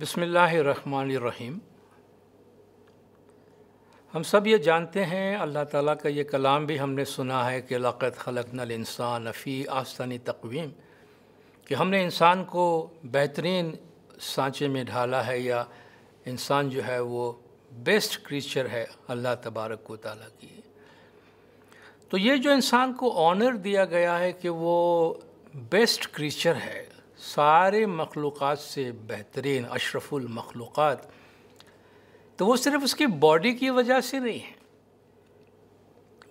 बसमीम हम सब ये जानते हैं अल्लाह ताला का ये कलाम भी हमने सुना है कि लाक़त खलक नल इंसान फ़ी आसानी तकवीम कि हमने इंसान को बेहतरीन सांचे में ढाला है या इंसान जो है वो बेस्ट क्रीचर है अल्लाह तबारक को ताला की तो ये जो इंसान को ऑनर दिया गया है कि वो बेस्ट क्रीचर है सारे मखलूक़ से बेहतरीन अशरफुलमखलूक़ तो वो सिर्फ उसकी बॉडी की वजह से नहीं है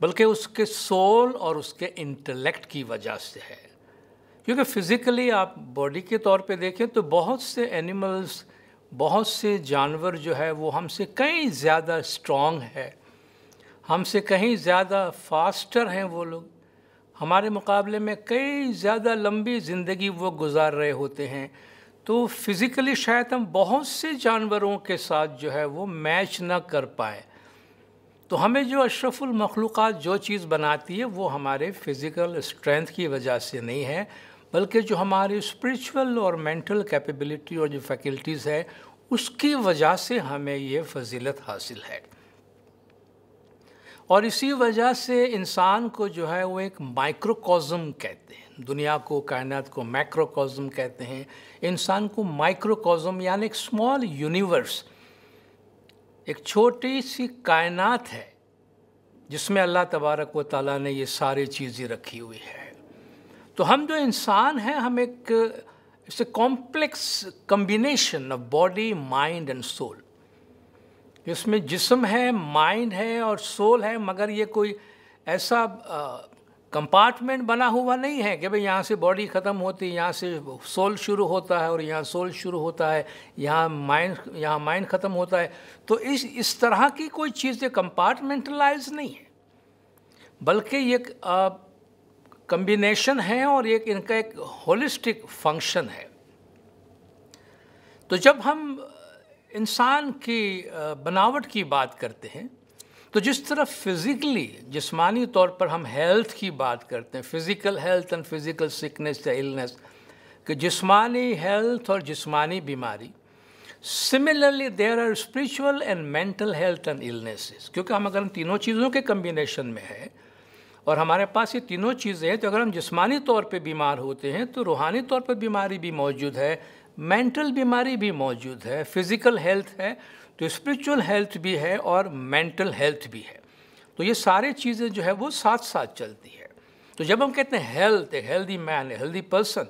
बल्कि उसके सोल और उसके इंटेलेक्ट की वजह से है क्योंकि फ़िज़िकली आप बॉडी के तौर पे देखें तो बहुत से एनिमल्स बहुत से जानवर जो है वो हमसे कहीं ज़्यादा स्ट्रॉन्ग है हमसे कहीं ज़्यादा फास्टर हैं वो लोग हमारे मुकाबले में कई ज़्यादा लंबी ज़िंदगी वो गुजार रहे होते हैं तो फिज़िकली शायद हम बहुत से जानवरों के साथ जो है वो मैच ना कर पाए तो हमें जो अशरफुल मखलूक़ जो चीज़ बनाती है वो हमारे फ़िज़िकल स्ट्रेंथ की वजह से नहीं है बल्कि जो हमारी स्पिरिचुअल और मेंटल कैपेबिलिटी और जो फैकल्टीज़ है उसकी वजह से हमें ये फजीलत हासिल है और इसी वजह से इंसान को जो है वो एक माइक्रोकॉजम कहते हैं दुनिया को कायनात को मैक्रोकॉजम कहते हैं इंसान को माइक्रोकॉजम यानी एक स्मॉल यूनिवर्स एक छोटी सी कायनात है जिसमें अल्लाह तबारक व ताली ने ये सारी चीज़ें रखी हुई है तो हम जो इंसान हैं हम एक it's complex combination of body mind and soul इसमें जिस्म है माइंड है और सोल है मगर ये कोई ऐसा कंपार्टमेंट बना हुआ नहीं है कि भाई यहाँ से बॉडी ख़त्म होती है यहाँ से सोल शुरू होता है और यहाँ सोल शुरू होता है यहाँ माइंड यहाँ माइंड ख़त्म होता है तो इस इस तरह की कोई चीज़ें कंपार्टमेंटलाइज नहीं है बल्कि ये कम्बिनेशन है और एक इनका एक होलिस्टिक फंक्शन है तो जब हम इंसान की बनावट की बात करते हैं तो जिस तरह फिज़िकली जिसमानी तौर पर हम हेल्थ की बात करते हैं physical health and physical sickness या इलनेस कि जिसमानी हेल्थ और जिसमानी बीमारी similarly there are spiritual and mental health and illnesses क्योंकि हम अगर हम तीनों चीज़ों के कम्बिनेशन में है और हमारे पास ये तीनों चीज़ें हैं तो अगर हम जिसमानी तौर पे बीमार होते हैं तो रूहानी तौर पर बीमारी भी मौजूद है मेंटल बीमारी भी मौजूद है फिज़िकल हेल्थ है तो स्पिरिचुअल हेल्थ भी है और मेंटल हेल्थ भी है तो ये सारे चीज़ें जो है वो साथ साथ चलती है तो जब हम कहते हैं हेल्थ एक healthy man a healthy person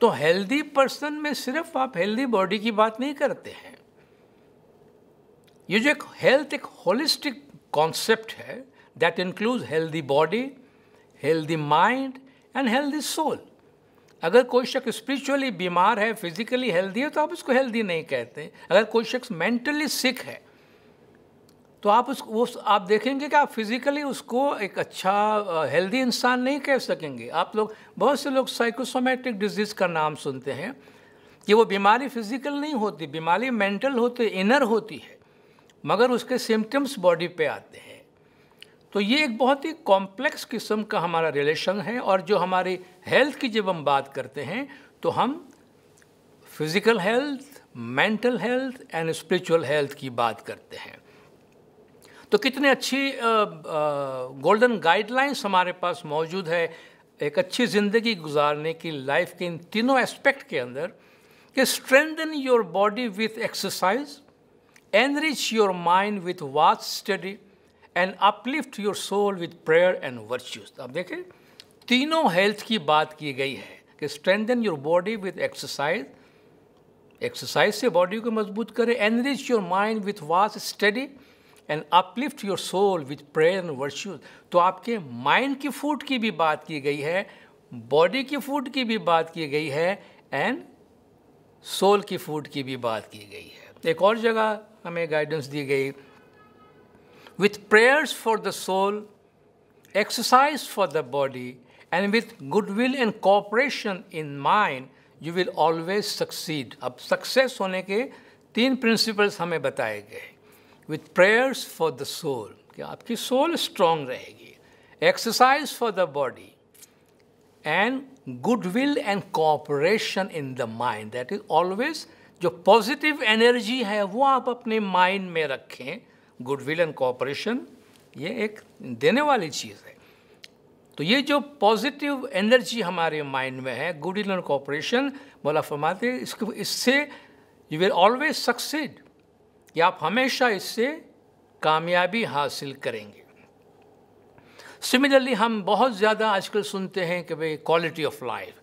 तो हेल्दी पर्सन में सिर्फ आप हेल्दी बॉडी की बात नहीं करते हैं ये जो एक हेल्थ एक होलिस्टिक कॉन्सेप्ट है that include healthy body healthy mind and healthy soul अगर कोई शख्स स्पिरिचुअली बीमार है फिजिकली हेल्दी है तो आप उसको हेल्दी नहीं कहते अगर कोई शख्स मेंटली सिक है तो आप उस वो आप देखेंगे कि आप फिज़िकली उसको एक अच्छा हेल्दी इंसान नहीं कह सकेंगे आप लोग बहुत से लोग साइकोसोमेटिक डिजीज़ का नाम सुनते हैं कि वो बीमारी फिज़िकल नहीं होती बीमारी मेंटल होती इनर होती है मगर उसके सिम्टम्स बॉडी पे आते हैं तो ये एक बहुत ही कॉम्प्लेक्स किस्म का हमारा रिलेशन है और जो हमारे हेल्थ की जब हम बात करते हैं तो हम physical health mental health and spiritual health की बात करते हैं तो कितने अच्छी गोल्डन गाइडलाइंस हमारे पास मौजूद है एक अच्छी ज़िंदगी गुजारने की लाइफ के इन तीनों एस्पेक्ट के अंदर कि strengthen your body with exercise enrich your mind with watch study and uplift your soul with prayer and virtues अब देखें तीनों हेल्थ की बात की गई है कि strengthen your body with exercise exercise से बॉडी को मजबूत करें enrich your mind with was study and uplift your soul with prayer and virtues तो आपके माइंड की फूड की भी बात की गई है बॉडी की फूड की भी बात की गई है एंड सोल की फूड की भी बात की गई है एक और जगह हमें गाइडेंस दी गई with prayers for the soul, exercise for the body, and with goodwill and cooperation in mind, you will always succeed. Ab success hone ke teen principles hame bataye gaye. With prayers for the soul, ki aapki soul strong rahegi. Exercise for the body, and goodwill and cooperation in the mind. That is always जो positive energy है वो आप अपने mind में रखें goodwill and cooperation ये एक देने वाली चीज़ है तो ये जो पॉजिटिव एनर्जी हमारे माइंड में है गुड विल एंड कॉपरेशन बोला फरमाते इसको इससे यू विल ऑलवेज सक्सेड कि आप हमेशा इससे कामयाबी हासिल करेंगे सिमिलरली हम बहुत ज़्यादा आजकल सुनते हैं कि भाई quality of life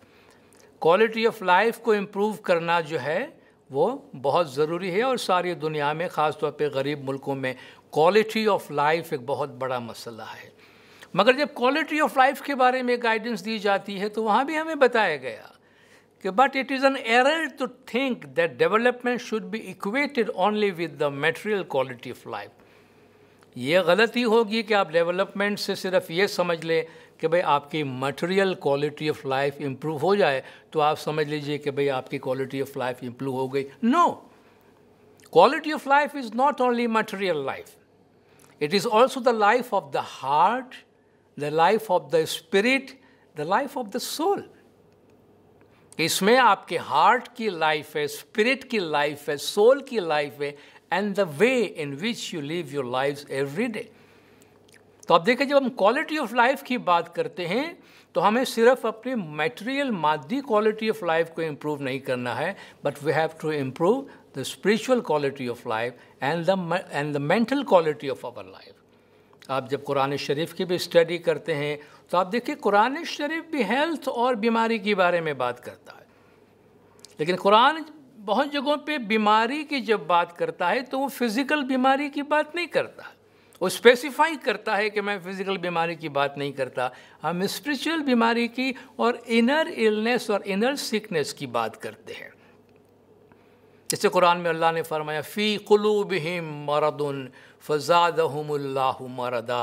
quality of life को इम्प्रूव करना जो है वो बहुत ज़रूरी है और सारी दुनिया में ख़ास तौर पे गरीब मुल्कों में क्वालिटी ऑफ लाइफ एक बहुत बड़ा मसला है मगर जब क्वालिटी ऑफ लाइफ के बारे में गाइडेंस दी जाती है तो वहाँ भी हमें बताया गया कि but it is an error to think that development should be equated only with the material quality of life ये गलती होगी कि आप डेवलपमेंट से सिर्फ ये समझ लें कि भाई आपकी material quality of life improve हो जाए तो आप समझ लीजिए कि भाई आपकी क्वालिटी ऑफ लाइफ इम्प्रूव हो गई no quality of life is not only material life it is also the life of the heart the life of the spirit the life of the soul इसमें आपके heart की life है spirit की life है soul की life है and the way in which you live your life every day तो आप देखें जब हम क्वालिटी ऑफ लाइफ की बात करते हैं तो हमें सिर्फ अपने मटेरियल मादी क्वालिटी ऑफ लाइफ को इम्प्रूव नहीं करना है but we have to improve the spiritual quality of life and the and the mental quality of our life आप जब कुरान शरीफ की भी स्टडी करते हैं तो आप देखिए कुरान शरीफ भी हेल्थ और बीमारी के बारे में बात करता है लेकिन कुरान बहुत जगहों पे बीमारी की जब बात करता है तो वो फिज़िकल बीमारी की बात नहीं करता है वो स्पेसिफाई करता है कि मैं फिज़िकल बीमारी की बात नहीं करता हम स्पिरिचुअल बीमारी की और इनर इलनेस और इनर सिकनेस की बात करते हैं जैसे कुरान में अल्लाह ने फरमाया फ़ी हिम मरदन फ़जादहमुल्ला मरदा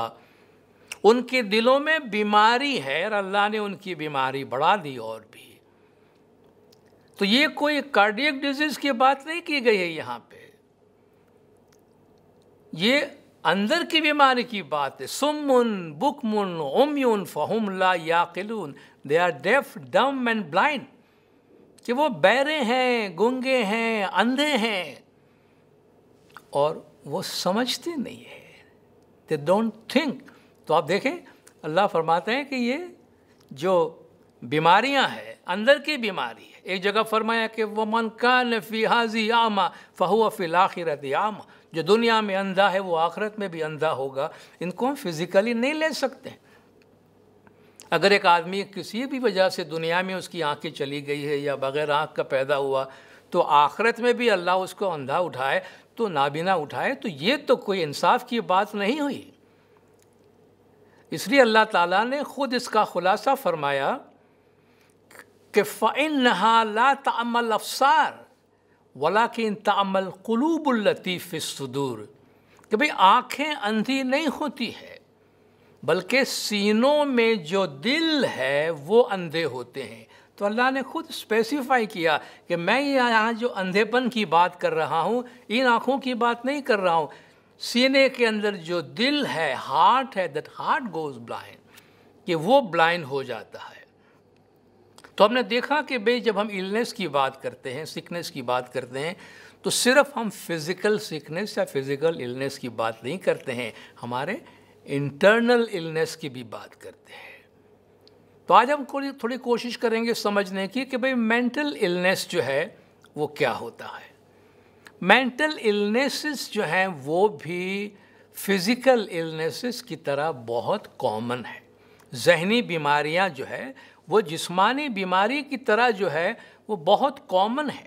उनके दिलों में बीमारी है और अल्लाह ने उनकी बीमारी बढ़ा दी और भी तो ये कोई कार्डियक डिजीज़ की बात नहीं की गई है यहाँ पे ये अंदर की बीमारी की बात है सुमुन बुकमुन उमयुन फहुम ला किलून they are deaf dumb and blind कि वो बैरे हैं गंगे हैं अंधे हैं और वो समझते नहीं है दे डोंट थिंक तो आप देखें अल्लाह फरमाते हैं कि ये जो बीमारियां हैं अंदर की बीमारी है एक जगह फरमाया कि वह मन कान नफी हाजी आमा फ़हुआ फ़िल आखिरत आमा जो दुनिया में अंधा है वो आखिरत में भी अंधा होगा इनको हम फिज़िकली नहीं ले सकते अगर एक आदमी किसी भी वजह से दुनिया में उसकी आंखें चली गई है या बग़ैर आँख का पैदा हुआ तो आखिरत में भी अल्लाह उसको अंधा उठाए तो नाबीना उठाए तो ये तो कोई इंसाफ की बात नहीं हुई इसलिए अल्लाह ताला ने ख़ुद इसका ख़ुलासा फरमाया कि फ़ैन तमल अफसार वला कि तमल क़लूबुलतीफ़ सदूर कि भाई आँखें अंधी नहीं होती है बल्कि सीनों में जो दिल है वो अंधे होते हैं तो अल्लाह ने खुद स्पेसिफाई किया कि मैं यहाँ जो अंधेपन की बात कर रहा हूँ इन आँखों की बात नहीं कर रहा हूँ सीने के अंदर जो दिल है हार्ट है दैट हार्ट गोज ब्लाइंड कि वो ब्लाइंड हो जाता है तो हमने देखा कि भाई जब हम इलनेस की बात करते हैं सिकनेस की बात करते हैं तो सिर्फ हम फिज़िकल सिकनेस या फिज़िकल इलनेस की बात नहीं करते हैं हमारे इंटरनल इलनेस की भी बात करते हैं तो आज हम थोड़ी कोशिश करेंगे समझने की कि भाई मेंटल इलनेस जो है वो क्या होता है मेंटल इलनेसेस जो हैं वो भी फिज़िकल इलनेसेस की तरह बहुत कॉमन है जहनी बीमारियां जो है वो जिस्मानी बीमारी की तरह जो है वो बहुत कॉमन है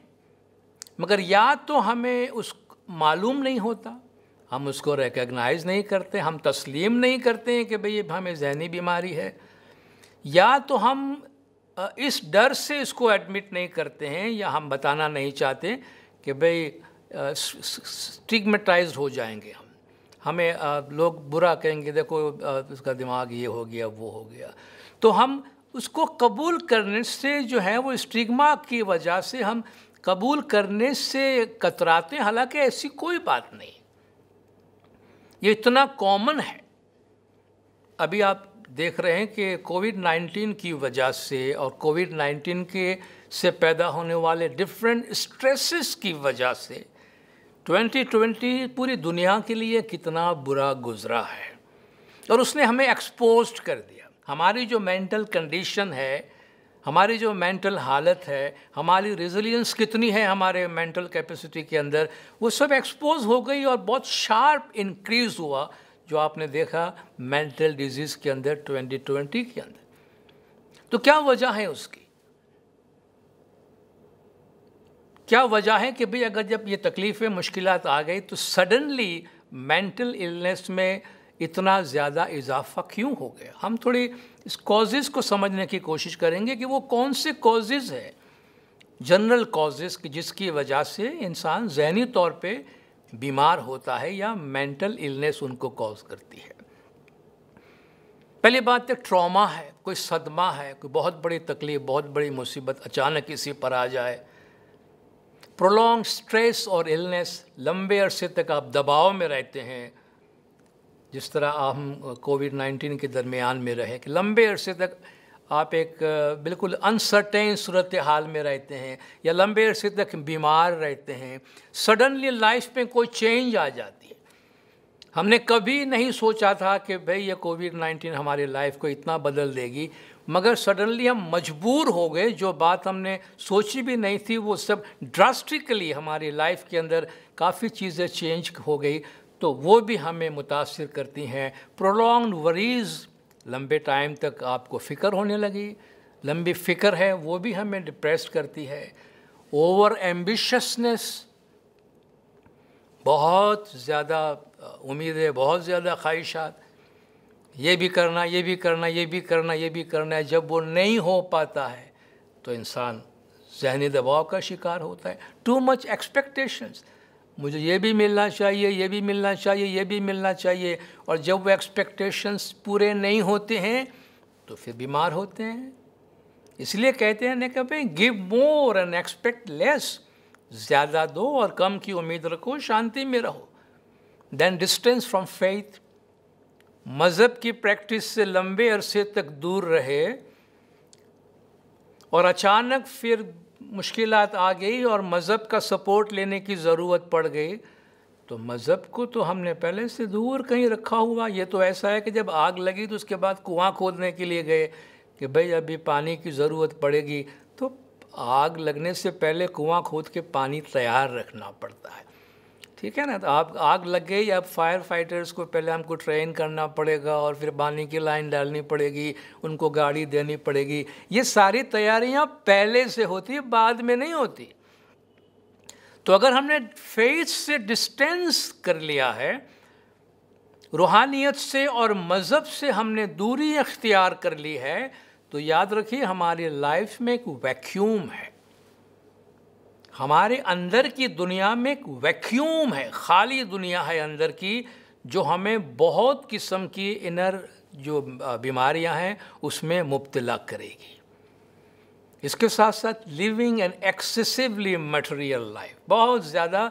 मगर या तो हमें उस मालूम नहीं होता हम उसको रिकग्नाइज़ नहीं करते हम तस्लीम नहीं करते हैं कि भाई ये हमें जहनी बीमारी है या तो हम इस डर से इसको एडमिट नहीं करते हैं या हम बताना नहीं चाहते कि भाई स्टिगमेटाइज हो जाएंगे हम हमें लोग बुरा कहेंगे देखो इसका दिमाग ये हो गया वो हो गया तो हम उसको कबूल करने से जो है वो स्टिग्मा की वजह से हम कबूल करने से कतराते हैं हालांकि ऐसी कोई बात नहीं ये इतना कॉमन है अभी आप देख रहे हैं कि कोविड 19 की वजह से और कोविड 19 के से पैदा होने वाले डिफरेंट स्ट्रेसेस की वजह से 2020 पूरी दुनिया के लिए कितना बुरा गुजरा है और उसने हमें एक्सपोज कर दिया हमारी जो मेंटल कंडीशन है हमारी जो मेंटल हालत है हमारी रिजिलियंस कितनी है हमारे मेंटल कैपेसिटी के अंदर वो सब एक्सपोज हो गई और बहुत शार्प इंक्रीज हुआ जो आपने देखा मेंटल डिजीज़ के अंदर 2020 के अंदर तो क्या वजह है उसकी क्या वजह है कि भाई अगर जब ये तकलीफ़ें मुश्किल आ गई तो सडनली मेंटल इलनेस में इतना ज़्यादा इजाफा क्यों हो गया हम थोड़ी इस कॉजेज़ को समझने की कोशिश करेंगे कि वो कौन से कॉजेज़ है जनरल कॉजेज़ की जिसकी वजह से इंसान जहनी तौर पे बीमार होता है या मेंटल इलनेस उनको कॉज करती है पहली बात है तो ट्रॉमा है कोई सदमा है कोई बहुत बड़ी तकलीफ बहुत बड़ी मुसीबत अचानक किसी पर आ जाए प्रोलॉन्ग स्ट्रेस और इलनेस लंबे अरसे तक आप दबाव में रहते हैं जिस तरह हम कोविड नाइन्टीन के दरमियान में रहे कि लंबे अरसे तक आप एक बिल्कुल अनसर्टेन सूरत हाल में रहते हैं या लंबे अरसे तक बीमार रहते हैं सडनली लाइफ में कोई चेंज आ जाती है हमने कभी नहीं सोचा था कि भाई ये कोविड नाइन्टीन हमारी लाइफ को इतना बदल देगी मगर सडनली हम मजबूर हो गए जो बात हमने सोची भी नहीं थी वो सब ड्रास्टिकली हमारी लाइफ के अंदर काफ़ी चीज़ें चेंज हो गई तो वो भी हमें मुतासर करती हैं प्रोलॉन्ग वरीज़ लंबे टाइम तक आपको फ़िक्र होने लगी लंबी फ़िक्र है वो भी हमें डिप्रेस करती है ओवर एम्बिशसनेस बहुत ज़्यादा उम्मीदें बहुत ज़्यादा ख्वाहिशात ये भी करना ये भी करना ये भी करना ये भी करना है जब वो नहीं हो पाता है तो इंसान जहनी दबाव का शिकार होता है टू मच एक्सपेक्टेशंस मुझे ये भी मिलना चाहिए ये भी मिलना चाहिए ये भी मिलना चाहिए और जब वो एक्सपेक्टेशंस पूरे नहीं होते हैं तो फिर बीमार होते हैं इसलिए कहते हैं ना कभी give more and expect less ज़्यादा दो और कम की उम्मीद रखो शांति में रहो देन डिस्टेंस फ्रॉम फेथ मज़हब की प्रैक्टिस से लंबे अरसे तक दूर रहे और अचानक फिर मुश्किल आ गई और मज़हब का सपोर्ट लेने की ज़रूरत पड़ गई तो मज़हब को तो हमने पहले से दूर कहीं रखा हुआ ये तो ऐसा है कि जब आग लगी तो उसके बाद कुआं खोदने के लिए गए कि भाई अभी पानी की ज़रूरत पड़ेगी तो आग लगने से पहले कुआं खोद के पानी तैयार रखना पड़ता है ठीक है ना तो आप आग लग गई अब फायर फाइटर्स को पहले हमको ट्रेन करना पड़ेगा और फिर पानी की लाइन डालनी पड़ेगी उनको गाड़ी देनी पड़ेगी ये सारी तैयारियां पहले से होती बाद में नहीं होती तो अगर हमने फेस से डिस्टेंस कर लिया है रूहानियत से और मज़हब से हमने दूरी इख्तियार कर ली है तो याद रखिए हमारी लाइफ में एक वैक्यूम है हमारे अंदर की दुनिया में एक वैक्यूम है खाली दुनिया है अंदर की जो हमें बहुत किस्म की इनर जो बीमारियां हैं उसमें मुबतला करेगी इसके साथ साथ living an excessively material life बहुत ज़्यादा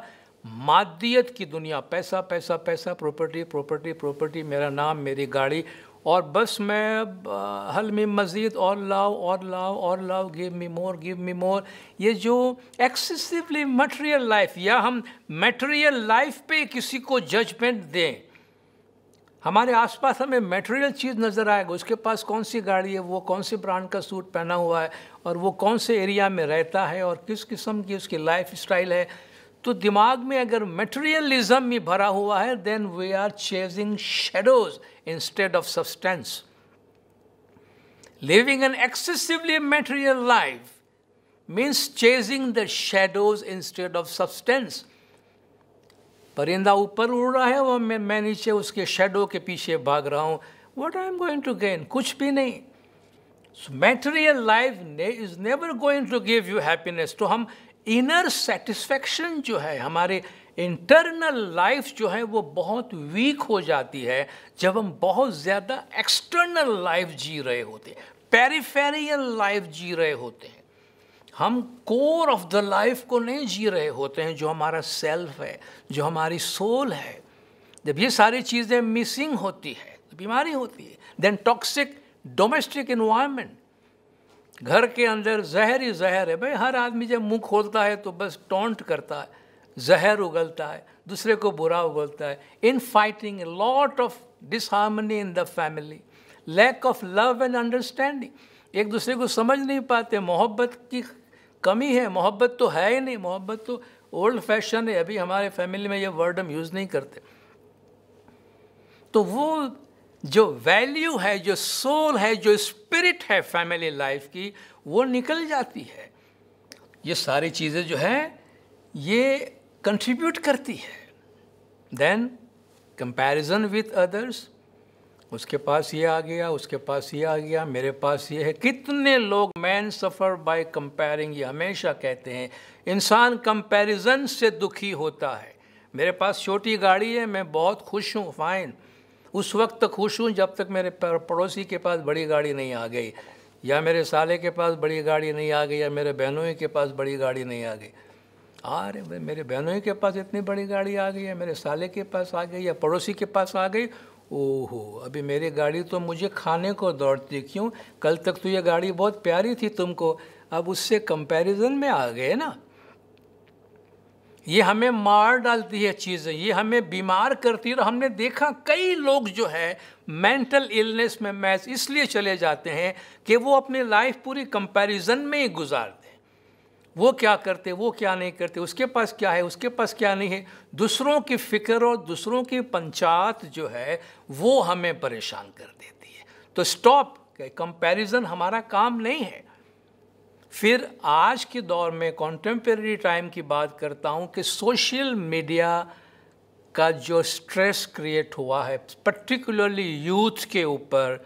मादियत की दुनिया पैसा पैसा पैसा प्रॉपर्टी प्रॉपर्टी प्रॉपर्टी मेरा नाम मेरी गाड़ी और बस मैं हल में मज़ीद और लाओ और लाओ और लाओ गिव मी मोर गिव मी मोर ये जो एक्सेसिवली मटेरियल लाइफ या हम मटेरियल लाइफ पे किसी को जजमेंट दें हमारे आसपास हमें मटेरियल चीज़ नज़र आएगा उसके पास कौन सी गाड़ी है वो कौन से ब्रांड का सूट पहना हुआ है और वो कौन से एरिया में रहता है और किस किस्म की उसकी लाइफ स्टाइल है तो दिमाग में अगर मटेरियलिज्म में भरा हुआ है then we are chasing shadows instead of substance living an excessively material life means chasing the shadows instead of substance परिंदा ऊपर उड़ रहा है और मैं मैं नीचे उसके शेडो के पीछे भाग रहा हूँ what I am going to gain कुछ भी नहीं material life is never going to give you happiness तो हम इनर सेटिस्फेक्शन जो है हमारे इंटरनल लाइफ जो है वो बहुत वीक हो जाती है जब हम बहुत ज़्यादा एक्सटर्नल लाइफ जी रहे होते हैं पेरिफेरियल लाइफ जी रहे होते हैं हम कोर ऑफ द लाइफ को नहीं जी रहे होते हैं जो हमारा सेल्फ है जो हमारी सोल है जब ये सारी चीज़ें मिसिंग होती है बीमारी होती है देन टॉक्सिक डोमेस्टिक इन्वायरमेंट घर के अंदर जहर ही जहर है भाई हर आदमी जब मुंह खोलता है तो बस टोंट करता है जहर उगलता है दूसरे को बुरा उगलता है infighting lot of disharmony in the family lack of love and understanding एक दूसरे को समझ नहीं पाते मोहब्बत की कमी है मोहब्बत तो है ही नहीं मोहब्बत तो ओल्ड फैशन है अभी हमारे फैमिली में ये वर्ड हम यूज़ नहीं करते तो वो जो वैल्यू है जो सोल है जो स्पिरिट है फैमिली लाइफ की वो निकल जाती है ये सारी चीज़ें जो हैं ये कंट्रीब्यूट करती है देन कंपैरिजन विथ अदर्स उसके पास ये आ गया उसके पास ये आ गया मेरे पास ये है कितने लोग मैन सफ़र बाय कंपेयरिंग ये हमेशा कहते हैं इंसान कंपैरिजन से दुखी होता है मेरे पास छोटी गाड़ी है मैं बहुत खुश हूँ फाइन उस वक्त तक खुश हूँ जब तक मेरे पड़ोसी के पास बड़ी गाड़ी नहीं आ गई या मेरे साले के पास बड़ी गाड़ी नहीं आ गई या मेरे बहनों के पास बड़ी गाड़ी नहीं आ गई अरे भाई मेरे बहनों के पास इतनी बड़ी गाड़ी आ गई है मेरे साले के पास आ गई या पड़ोसी के पास आ गई ओहो अभी मेरी गाड़ी तो मुझे खाने को दौड़ती क्यों कल तक तो ये गाड़ी बहुत प्यारी थी तुमको अब उससे कंपैरिजन में आ गए ना ये हमें मार डालती है चीज़ें ये हमें बीमार करती है और हमने देखा कई लोग जो है मेंटल इलनेस में मैच इसलिए चले जाते हैं कि वो अपनी लाइफ पूरी कंपैरिजन में ही गुजार दें वो क्या करते वो क्या नहीं करते उसके पास क्या है उसके पास क्या नहीं है दूसरों की फिक्र और दूसरों की पंचायत जो है वो हमें परेशान कर देती है तो स्टॉप कंपैरिजन हमारा काम नहीं है फिर आज के दौर में कॉन्टेम्प्रेरी टाइम की बात करता हूँ कि सोशल मीडिया का जो स्ट्रेस क्रिएट हुआ है पर्टिकुलरली यूथ के ऊपर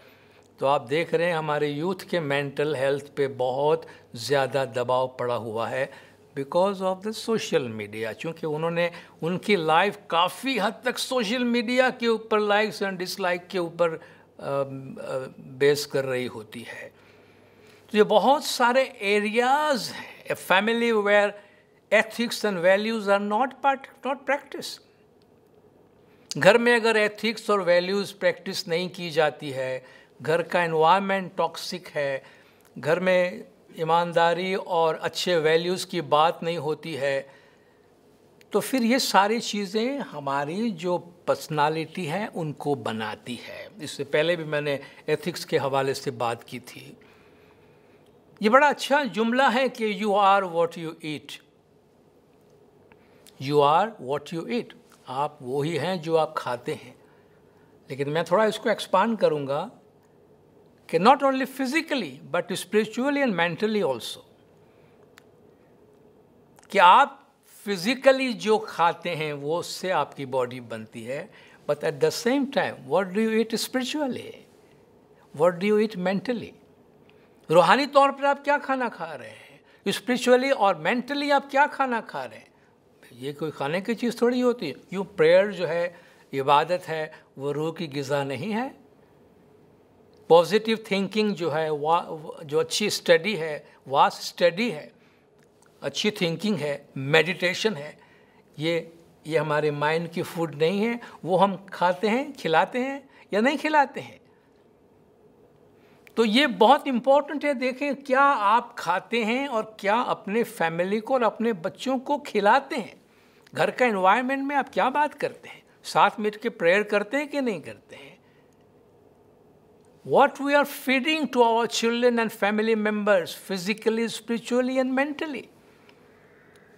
तो आप देख रहे हैं हमारे यूथ के मेंटल हेल्थ पे बहुत ज़्यादा दबाव पड़ा हुआ है because of the social media क्योंकि उन्होंने उनकी लाइफ काफ़ी हद तक सोशल मीडिया के ऊपर लाइक्स एंड डिसलाइक के ऊपर बेस कर रही होती है तो ये बहुत सारे एरियाज हैं a family where ethics and values are not part not practice घर में अगर एथिक्स और वैल्यूज़ प्रैक्टिस नहीं की जाती है घर का इन्वायरमेंट टॉक्सिक है घर में ईमानदारी और अच्छे वैल्यूज़ की बात नहीं होती है तो फिर ये सारी चीज़ें हमारी जो पर्सनालिटी है उनको बनाती है इससे पहले भी मैंने एथिक्स के हवाले से बात की थी ये बड़ा अच्छा जुमला है कि you are what you eat you are what you eat आप वो ही हैं जो आप खाते हैं लेकिन मैं थोड़ा इसको एक्सपांड करूँगा कि not only physically but spiritually and mentally also कि आप फिजिकली जो खाते हैं वो उससे आपकी बॉडी बनती है but at the same time what do you eat spiritually what do you eat mentally रूहानी तौर पर आप क्या खाना खा रहे हैं स्पिरिचुअली और मेंटली आप क्या खाना खा रहे हैं ये कोई खाने की चीज़ थोड़ी होती है यूँ प्रेयर जो है इबादत है वो रूह की गज़ा नहीं है पॉजिटिव थिंकिंग जो है वा जो अच्छी स्टडी है वास्ट स्टडी है अच्छी थिंकिंग है मेडिटेशन है ये ये हमारे माइंड की फूड नहीं है वो हम खाते हैं खिलाते हैं या नहीं खिलाते हैं तो ये बहुत इम्पॉर्टेंट है देखें क्या आप खाते हैं और क्या अपने फैमिली को और अपने बच्चों को खिलाते हैं घर का इन्वायरमेंट में आप क्या बात करते हैं साथ मिल के प्रेयर करते हैं कि नहीं करते हैं what we are feeding to our children and family members physically spiritually and mentally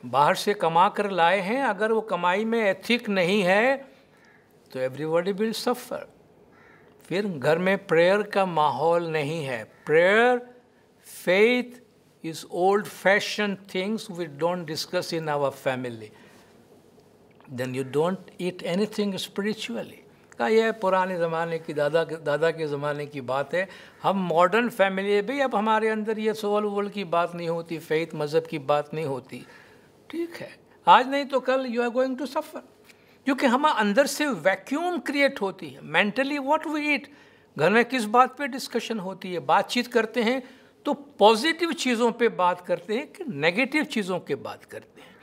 बाहर से कमा कर लाए हैं अगर वो कमाई में एथिक नहीं है तो एवरीबॉडी विल सफ़र फिर घर में प्रेयर का माहौल नहीं है prayer faith is old fashion things we don't discuss in our family then you don't eat anything spiritually का यह पुराने ज़माने की दादा के दादा के ज़माने की बात है हम मॉडर्न फैमिली है भाई अब हमारे अंदर ये सोल वोल की बात नहीं होती फेथ मज़हब की बात नहीं होती ठीक है आज नहीं तो कल you are going to suffer क्योंकि हम अंदर से वैक्यूम क्रिएट होती है मेंटली व्हाट वी ईट घर में किस बात पे डिस्कशन होती है बातचीत करते हैं तो पॉजिटिव चीज़ों पे बात करते हैं कि नेगेटिव चीज़ों के बात करते हैं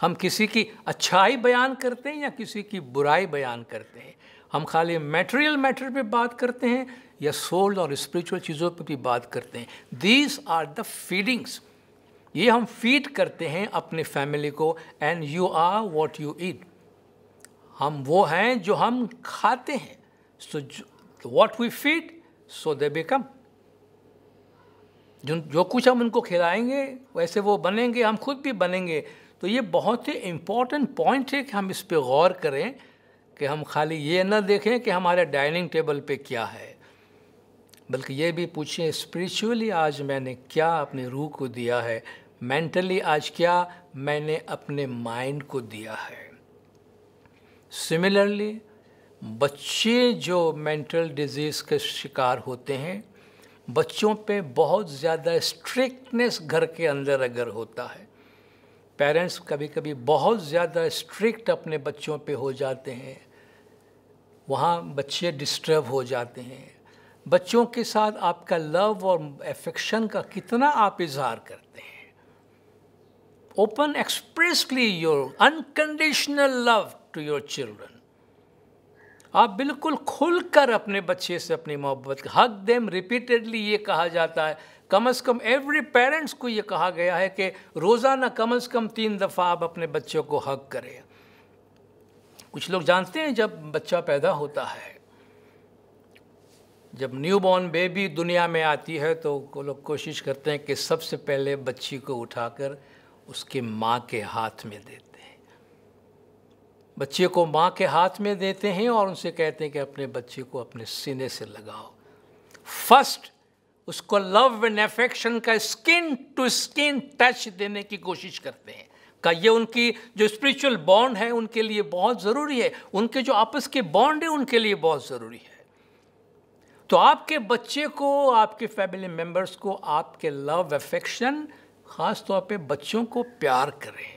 हम किसी की अच्छाई बयान करते हैं या किसी की बुराई बयान करते हैं हम खाली मेटेरियल मैटर पे बात करते हैं या सोल और स्पिरिचुअल चीज़ों पे भी बात करते हैं दीज आर द फीडिंग्स ये हम फीड करते हैं अपने फैमिली को and you are what you eat हम वो हैं जो हम खाते हैं so what we feed so they become जो जो कुछ हम उनको खिलाएंगे वैसे वो बनेंगे हम खुद भी बनेंगे तो ये बहुत ही इम्पॉर्टेंट पॉइंट है कि हम इस पर गौर करें कि हम खाली ये ना देखें कि हमारे डाइनिंग टेबल पे क्या है बल्कि ये भी पूछें स्पिरिचुअली आज मैंने क्या अपने रूह को दिया है मेंटली आज क्या मैंने अपने माइंड को दिया है सिमिलरली बच्चे जो मेंटल डिजीज़ के शिकार होते हैं बच्चों पे बहुत ज़्यादा स्ट्रिक्टनेस घर के अंदर अगर होता है पेरेंट्स कभी कभी बहुत ज़्यादा स्ट्रिक्ट अपने बच्चों पे हो जाते हैं वहाँ बच्चे डिस्टर्ब हो जाते हैं बच्चों के साथ आपका लव और एफेक्शन का कितना आप इजहार करते हैं open expressly your unconditional love to your children आप बिल्कुल खुलकर अपने बच्चे से अपनी मोहब्बत हक देम रिपीटेडली ये कहा जाता है कम अज कम एवरी पेरेंट्स को ये कहा गया है कि रोज़ाना कम अज कम तीन दफ़ा आप अपने बच्चों को हक करें कुछ लोग जानते हैं जब बच्चा पैदा होता है जब न्यू बॉर्न बेबी दुनिया में आती है तो वो लोग कोशिश करते हैं कि सबसे पहले बच्ची को उठाकर उसके माँ के हाथ में दे बच्चे को माँ के हाथ में देते हैं और उनसे कहते हैं कि अपने बच्चे को अपने सीने से लगाओ फर्स्ट उसको लव एंड एफेक्शन का स्किन टू स्किन टच देने की कोशिश करते हैं का ये उनकी जो स्पिरिचुअल बॉन्ड है उनके लिए बहुत ज़रूरी है उनके जो आपस के बॉन्ड है उनके लिए बहुत ज़रूरी है तो आपके बच्चे को आपके फैमिली मेम्बर्स को आपके लव एफेक्शन ख़ास तौर पे बच्चों को प्यार करें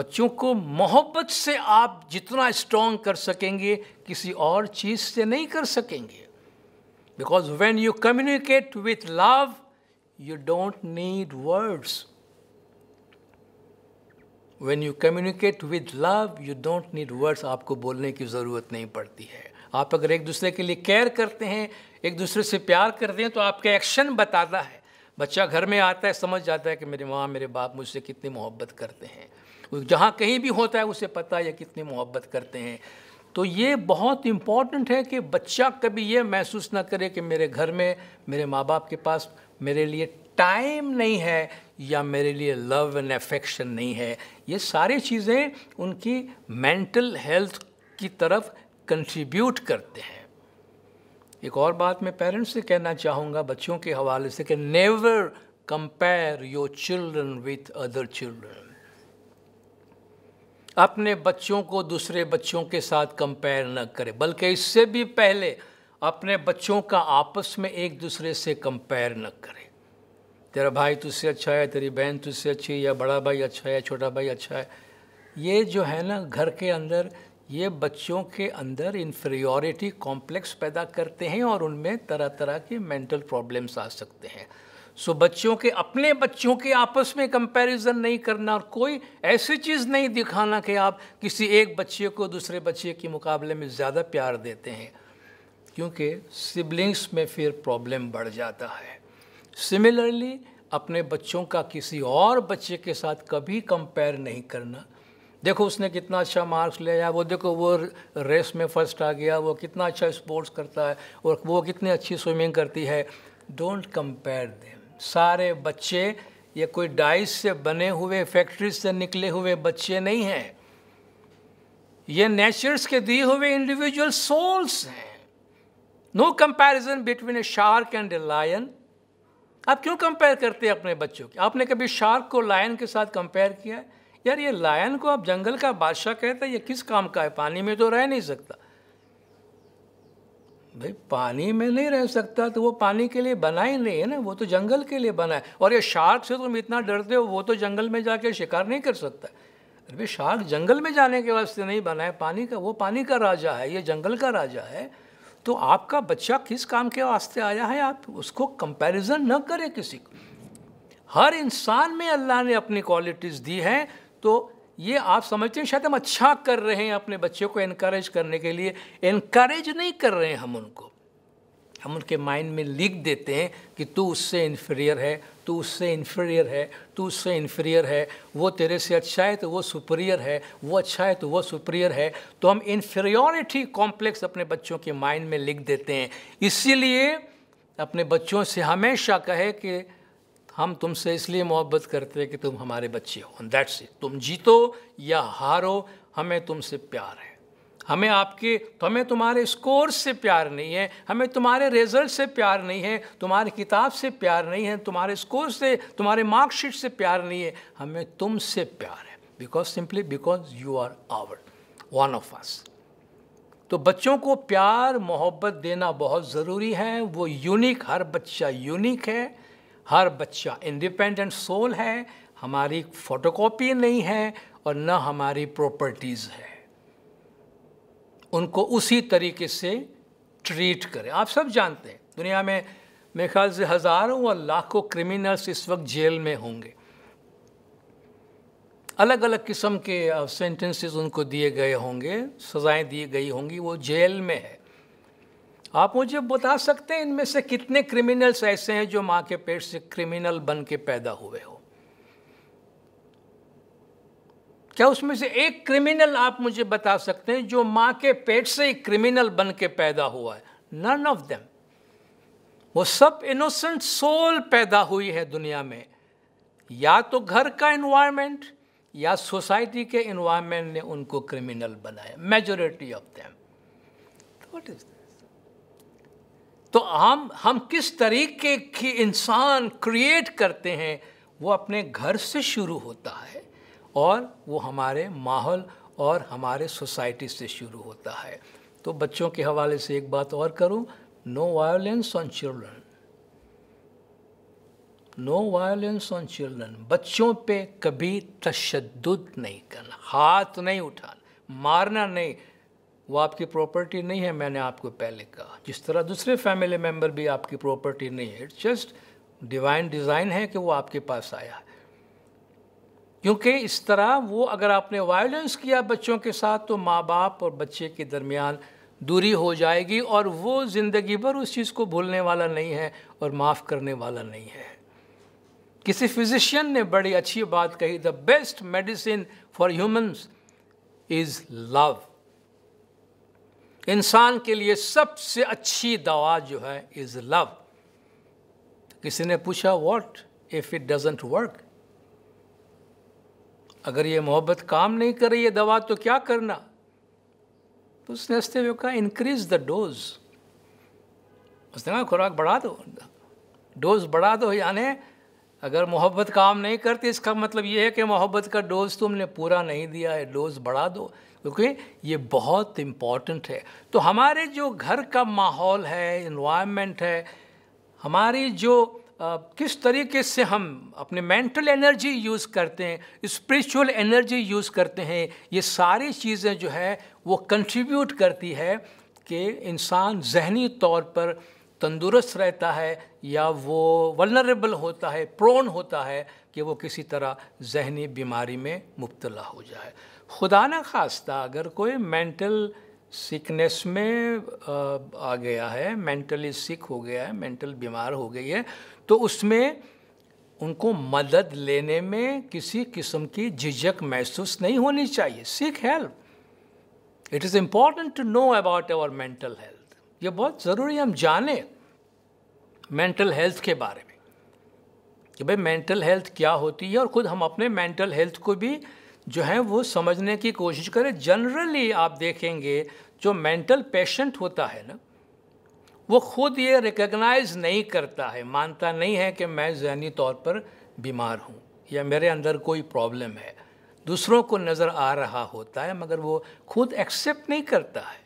बच्चों को मोहब्बत से आप जितना स्ट्रॉन्ग कर सकेंगे किसी और चीज़ से नहीं कर सकेंगे because when you communicate with love you don't need words when you communicate with love you don't need words आपको बोलने की ज़रूरत नहीं पड़ती है आप अगर एक दूसरे के लिए केयर करते हैं एक दूसरे से प्यार करते हैं तो आपका एक्शन बताता है बच्चा घर में आता है समझ जाता है कि मेरी माँ मेरे बाप मुझसे कितनी मोहब्बत करते हैं जहाँ कहीं भी होता है उसे पता है कितनी मोहब्बत करते हैं तो ये बहुत इम्पॉर्टेंट है कि बच्चा कभी ये महसूस ना करे कि मेरे घर में मेरे माँ बाप के पास मेरे लिए टाइम नहीं है या मेरे लिए लव एंड अफेक्शन नहीं है ये सारी चीज़ें उनकी मेंटल हेल्थ की तरफ कंट्रीब्यूट करते हैं एक और बात मैं पेरेंट्स से कहना चाहूँगा बच्चों के हवाले से कि never compare your children with other children अपने बच्चों को दूसरे बच्चों के साथ कंपेयर न करें बल्कि इससे भी पहले अपने बच्चों का आपस में एक दूसरे से कंपेयर न करें तेरा भाई तुझसे अच्छा है तेरी बहन तुझसे अच्छी है या बड़ा भाई अच्छा है छोटा भाई अच्छा है ये जो है ना घर के अंदर ये बच्चों के अंदर इन्फीरियोरिटी कॉम्प्लेक्स पैदा करते हैं और उनमें तरह तरह के मेंटल प्रॉब्लम्स आ सकते हैं सो बच्चों के अपने बच्चों के आपस में कंपैरिजन नहीं करना और कोई ऐसी चीज़ नहीं दिखाना कि आप किसी एक बच्चे को दूसरे बच्चे के मुकाबले में ज़्यादा प्यार देते हैं क्योंकि सिबलिंग्स में फिर प्रॉब्लम बढ़ जाता है सिमिलरली अपने बच्चों का किसी और बच्चे के साथ कभी कंपेयर नहीं करना देखो उसने कितना अच्छा मार्क्स ले आया वो देखो वो रेस में फर्स्ट आ गया वो कितना अच्छा स्पोर्ट्स करता है और वो कितनी अच्छी स्विमिंग करती है डोंट कंपेयर देम सारे बच्चे ये कोई डाइस से बने हुए फैक्ट्री से निकले हुए बच्चे नहीं हैं ये नेचर्स के दिए हुए इंडिविजुअल सोल्स हैं no comparison between a shark and a lion आप क्यों कंपेयर करते हैं अपने बच्चों की आपने कभी शार्क को लायन के साथ कंपेयर किया यार ये लायन को आप जंगल का बादशाह कहते हैं ये किस काम का है पानी में तो रह नहीं सकता भाई पानी में नहीं रह सकता तो वो पानी के लिए बना ही नहीं है ना वो तो जंगल के लिए बना है और ये शार्क से तुम इतना डरते हो वो तो जंगल में जाके शिकार नहीं कर सकता अरे भाई शार्क जंगल में जाने के वास्ते नहीं बना है पानी का वो पानी का राजा है ये जंगल का राजा है तो आपका बच्चा किस काम के वास्ते आया है आप उसको कंपेरिजन न करें किसी को हर इंसान में अल्लाह ने अपनी क्वालिटीज़ दी हैं तो ये आप समझते हैं शायद हम अच्छा कर रहे हैं अपने बच्चों को इनक्रेज करने के लिए इनक्रेज नहीं कर रहे हैं हम उनको हम उनके माइंड में लिख देते हैं कि तू उससे इन्फीरियर है तू उससे इन्फीरियर है तू उससे इन्फीरियर है वो तेरे से अच्छा है तो वो सुपीरियर है वो अच्छा है तो वो सुपीरियर है तो हम इन्फीरियोरिटी कॉम्प्लेक्स अपने बच्चों के माइंड में लिख देते हैं इसीलिए अपने बच्चों से हमेशा कहे कि हम तुमसे इसलिए मोहब्बत करते हैं कि तुम हमारे बच्चे हो दैट्स इट तुम जीतो या हारो हमें तुमसे प्यार है हमें आपके तो हमें तुम्हारे स्कोर से प्यार नहीं है हमें तुम्हारे रिजल्ट से प्यार नहीं है तुम्हारी किताब से प्यार नहीं है तुम्हारे स्कोर से तुम्हारे मार्कशीट से प्यार नहीं है हमें तुमसे प्यार है because simply because you are our one of us तो बच्चों को प्यार मोहब्बत देना बहुत ज़रूरी है वो यूनिक हर बच्चा यूनिक है हर बच्चा इंडिपेंडेंट सोल है हमारी फोटोकॉपी नहीं है और न हमारी प्रॉपर्टीज़ है उनको उसी तरीके से ट्रीट करें आप सब जानते हैं दुनिया में मेरे ख्याल से हज़ारों और लाखों क्रिमिनल्स इस वक्त जेल में होंगे अलग अलग किस्म के सेंटेंसेस uh, उनको दिए गए होंगे सज़ाएं दी गई होंगी वो जेल में है आप मुझे बता सकते हैं इनमें से कितने क्रिमिनल्स ऐसे हैं जो माँ के पेट से क्रिमिनल बन के पैदा हुए हो क्या उसमें से एक क्रिमिनल आप मुझे बता सकते हैं जो माँ के पेट से ही क्रिमिनल बन के पैदा हुआ है नन ऑफ देम वो सब इनोसेंट सोल पैदा हुई है दुनिया में या तो घर का इन्वायरमेंट या सोसाइटी के इन्वायरमेंट ने उनको क्रिमिनल बनाया majority of them what is that तो हम हम किस तरीके की इंसान क्रिएट करते हैं वो अपने घर से शुरू होता है और वो हमारे माहौल और हमारे सोसाइटी से शुरू होता है तो बच्चों के हवाले से एक बात और करूं no violence on children no violence on children बच्चों पे कभी तशद नहीं करना हाथ नहीं उठाना मारना नहीं वो आपकी प्रॉपर्टी नहीं है मैंने आपको पहले कहा जिस तरह दूसरे फैमिली मेम्बर भी आपकी प्रॉपर्टी नहीं है इट्स जस्ट डिवाइन डिज़ाइन है कि वो आपके पास आया है क्योंकि इस तरह वो अगर आपने वायलेंस किया बच्चों के साथ तो माँ बाप और बच्चे के दरमियान दूरी हो जाएगी और वो ज़िंदगी भर उस चीज़ को भूलने वाला नहीं है और माफ़ करने वाला नहीं है किसी फिजिशियन ने बड़ी अच्छी बात कही the best medicine for humans is love इंसान के लिए सबसे अच्छी दवा जो है इज़ लव किसी ने पूछा what if it doesn't work अगर ये मोहब्बत काम नहीं कर रही है दवा तो क्या करना तो उसने हंसते हुए कहा इंक्रीज द डोज उसने कहा खुराक बढ़ा दो डोज बढ़ा दो यानी अगर मोहब्बत काम नहीं करती इसका मतलब ये है कि मोहब्बत का डोज तुमने पूरा नहीं दिया है डोज बढ़ा दो क्योंकि ये बहुत इम्पॉर्टेंट है तो हमारे जो घर का माहौल है इन्वायरमेंट है हमारी जो आ, किस तरीके से हम अपने मेंटल एनर्जी यूज़ करते हैं स्पिरिचुअल एनर्जी यूज़ करते हैं ये सारी चीज़ें जो है वो कंट्रीब्यूट करती है कि इंसान जहनी तौर पर तंदुरुस्त रहता है या वो वलनरेबल होता है प्रोन होता है कि वो किसी तरह जहनी बीमारी में मुबतला हो जाए खुदा न खास्ता अगर कोई मेंटल सिकनेस में आ गया है मेंटली सिक हो गया है मेंटल बीमार हो गई है तो उसमें उनको मदद लेने में किसी किस्म की झिझक महसूस नहीं होनी चाहिए seek help it is important to know about our mental health ये बहुत ज़रूरी हम जाने मेंटल हेल्थ के बारे में कि भाई मेंटल हेल्थ क्या होती है और ख़ुद हम अपने मेंटल हेल्थ को भी जो हैं वो समझने की कोशिश करें जनरली आप देखेंगे जो मेंटल पेशेंट होता है ना वो खुद ये रिकग्नाइज नहीं करता है मानता नहीं है कि मैं जहनी तौर पर बीमार हूँ या मेरे अंदर कोई प्रॉब्लम है दूसरों को नज़र आ रहा होता है मगर वो खुद एक्सेप्ट नहीं करता है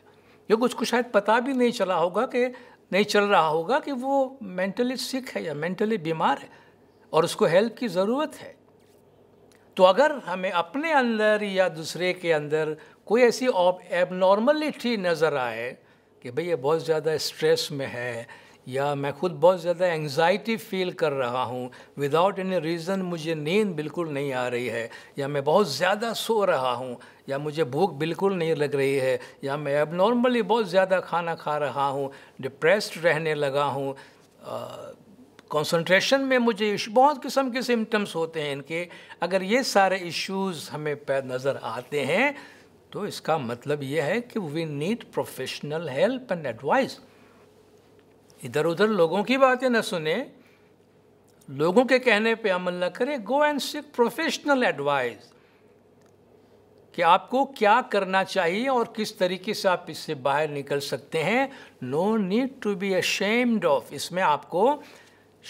या कुछ को शायद पता भी नहीं चला होगा कि नहीं चल रहा होगा कि वो मेंटली सिक है या मेंटली बीमार है और उसको हेल्प की ज़रूरत है तो अगर हमें अपने अंदर या दूसरे के अंदर कोई ऐसी एबनॉर्मलिटी नज़र आए कि भई ये बहुत ज़्यादा स्ट्रेस में है या मैं खुद बहुत ज़्यादा एंगजाइटी फील कर रहा हूँ विदाउट एनी रीज़न मुझे नींद बिल्कुल नहीं आ रही है या मैं बहुत ज़्यादा सो रहा हूँ या मुझे भूख बिल्कुल नहीं लग रही है या मैं अब नॉर्मली बहुत ज़्यादा खाना खा रहा हूँ डिप्रेस्ड रहने लगा हूँ कंसंट्रेशन में मुझे बहुत किस्म के सिम्टम्स होते हैं इनके अगर ये सारे इश्यूज हमें नज़र आते हैं तो इसका मतलब ये है कि we need professional help and advice इधर उधर लोगों की बातें ना सुने लोगों के कहने पे अमल ना करें go and seek professional advice कि आपको क्या करना चाहिए और किस तरीके से आप इससे बाहर निकल सकते हैं no need to be ashamed of इसमें आपको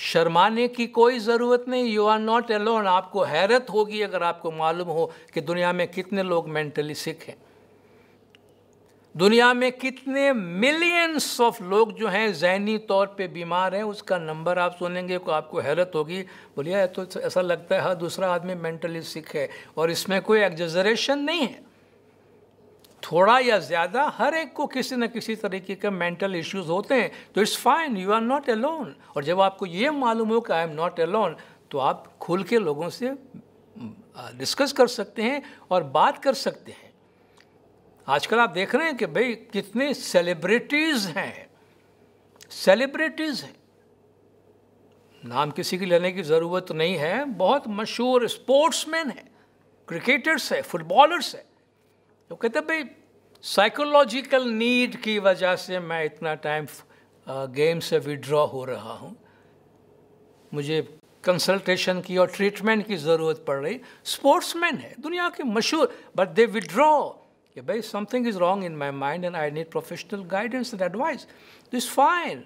शर्माने की कोई ज़रूरत नहीं यू आर नॉट अलोन आपको हैरत होगी अगर आपको मालूम हो कि दुनिया में कितने लोग मेंटली सिक हैं दुनिया में कितने मिलियंस ऑफ लोग जो हैं जहनी तौर पे बीमार हैं उसका नंबर आप सुनेंगे को तो आपको हैरत होगी बोलिए तो ऐसा लगता है हर हाँ, दूसरा आदमी मेंटली सिक है और इसमें कोई एग्जरेशन नहीं है थोड़ा या ज़्यादा हर एक को किसी न किसी तरीके के मेंटल इश्यूज होते हैं तो it's fine you are not alone और जब आपको ये मालूम हो कि आई एम नॉट अलोन तो आप खुल के लोगों से डिस्कस हम्म, कर सकते हैं और बात कर सकते हैं आजकल आप देख रहे हैं कि भाई कितने सेलिब्रिटीज़ हैं सेलिब्रिटीज़ हैं नाम किसी की लेने की ज़रूरत नहीं है बहुत मशहूर स्पोर्ट्समैन हैं क्रिकेटर्स है फुटबॉलर्स है तो कहते भाई साइकोलॉजिकल नीड की वजह से मैं इतना टाइम गेम uh, से विड्रॉ हो रहा हूँ मुझे कंसल्टेशन की और ट्रीटमेंट की ज़रूरत पड़ रही स्पोर्ट्समैन है दुनिया के मशहूर बट दे विड्रॉ कि भाई something is wrong in my mind and I need professional guidance and advice this fine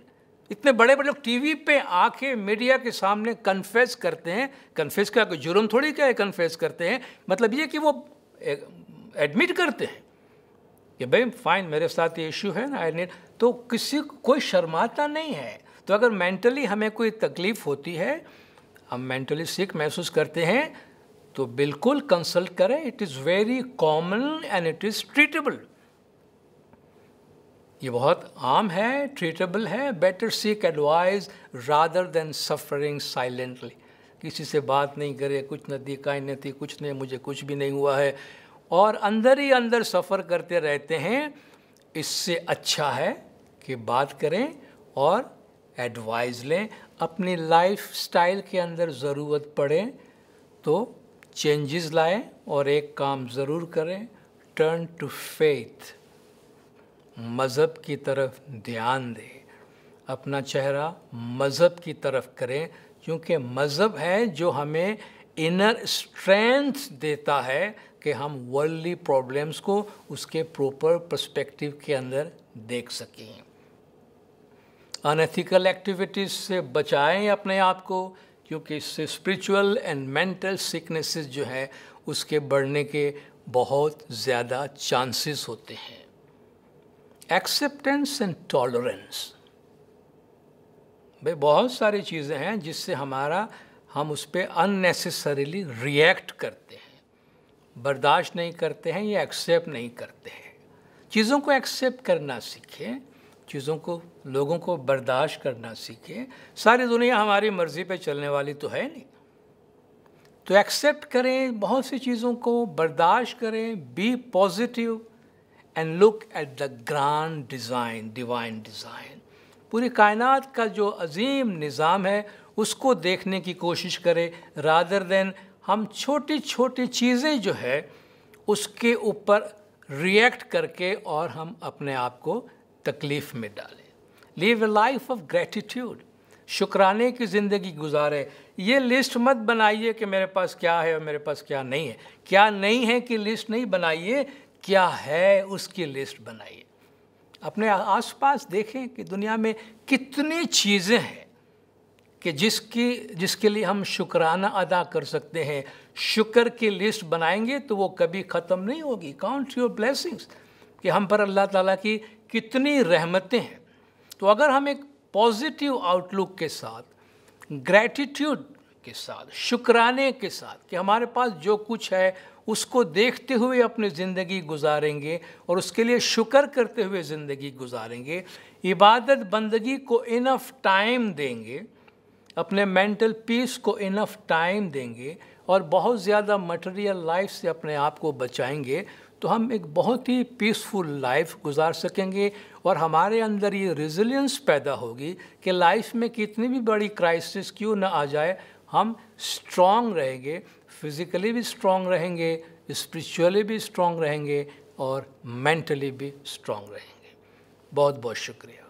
इतने बड़े बड़े लोग टीवी पे आके मीडिया के सामने कन्फेस करते हैं कन्फेस का कोई जुर्म थोड़ी क्या है कन्फेस करते हैं मतलब ये कि वो एडमिट करते हैं कि भाई फाइन मेरे साथ ये इश्यू है ना आई नीड तो किसी कोई शर्माता नहीं है तो अगर मेंटली हमें कोई तकलीफ़ होती है हम मेंटली सिक महसूस करते हैं तो बिल्कुल कंसल्ट करें it is very common and it is treatable ये बहुत आम है ट्रीटेबल है better seek advice rather than suffering silently किसी से बात नहीं करे कुछ न का नहीं थी कुछ नहीं मुझे कुछ भी नहीं हुआ है और अंदर ही अंदर सफ़र करते रहते हैं इससे अच्छा है कि बात करें और एडवाइस लें अपनी लाइफ स्टाइल के अंदर ज़रूरत पड़े तो चेंजेस लाएं और एक काम ज़रूर करें टर्न टू फेथ मज़हब की तरफ ध्यान दें अपना चेहरा मज़हब की तरफ करें क्योंकि मज़हब है जो हमें इनर स्ट्रेंथ देता है कि हम वर्ल्डली प्रॉब्लम्स को उसके प्रॉपर पर्सपेक्टिव के अंदर देख सकें अनएथिकल एक्टिविटीज़ से बचाएं अपने आप को क्योंकि इससे स्पिरिचुअल एंड मेंटल सिकनेसेस जो है उसके बढ़ने के बहुत ज़्यादा चांसेस होते हैं एक्सेप्टेंस एंड टॉलरेंस भाई बहुत सारी चीज़ें हैं जिससे हमारा हम उस पर अननेसेसरीली रिएक्ट करते हैं बर्दाश्त नहीं करते हैं या एक्सेप्ट नहीं करते हैं चीज़ों को एक्सेप्ट करना सीखें चीज़ों को लोगों को बर्दाश्त करना सीखें सारी दुनिया हमारी मर्ज़ी पे चलने वाली तो है नहीं तो एक्सेप्ट करें बहुत सी चीज़ों को बर्दाश्त करें be positive and look at the grand design divine design पूरी कायनात का जो अजीम निज़ाम है उसको देखने की कोशिश करें रादर देन हम छोटी छोटी चीज़ें जो है उसके ऊपर रिएक्ट करके और हम अपने आप को तकलीफ़ में डालें live a life of gratitude शुक्राने की ज़िंदगी गुजारें ये लिस्ट मत बनाइए कि मेरे पास क्या है और मेरे पास क्या नहीं है क्या नहीं है कि लिस्ट नहीं बनाइए क्या है उसकी लिस्ट बनाइए अपने आसपास देखें कि दुनिया में कितनी चीज़ें हैं कि जिसकी जिसके लिए हम शुक्राना अदा कर सकते हैं शुक्र की लिस्ट बनाएंगे तो वो कभी ख़त्म नहीं होगी काउंट योर ब्लेसिंग्स कि हम पर अल्लाह ताला की कितनी रहमतें हैं तो अगर हम एक पॉजिटिव आउटलुक के साथ ग्रैटिट्यूड के साथ शुक्राने के साथ कि हमारे पास जो कुछ है उसको देखते हुए अपनी ज़िंदगी गुजारेंगे और उसके लिए शुक्र करते हुए ज़िंदगी गुजारेंगे इबादत बंदगी को इनफ टाइम देंगे अपने मेंटल पीस को इनफ टाइम देंगे और बहुत ज़्यादा मटेरियल लाइफ से अपने आप को बचाएंगे तो हम एक बहुत ही पीसफुल लाइफ गुजार सकेंगे और हमारे अंदर ये रिजिलियंस पैदा होगी कि लाइफ में कितनी भी बड़ी क्राइसिस क्यों ना आ जाए हम स्ट्रांग रहेंगे फिज़िकली भी स्ट्रांग रहेंगे स्पिरिचुअली भी स्ट्रांग रहेंगे और मेंटली भी स्ट्रांग रहेंगे बहुत बहुत शुक्रिया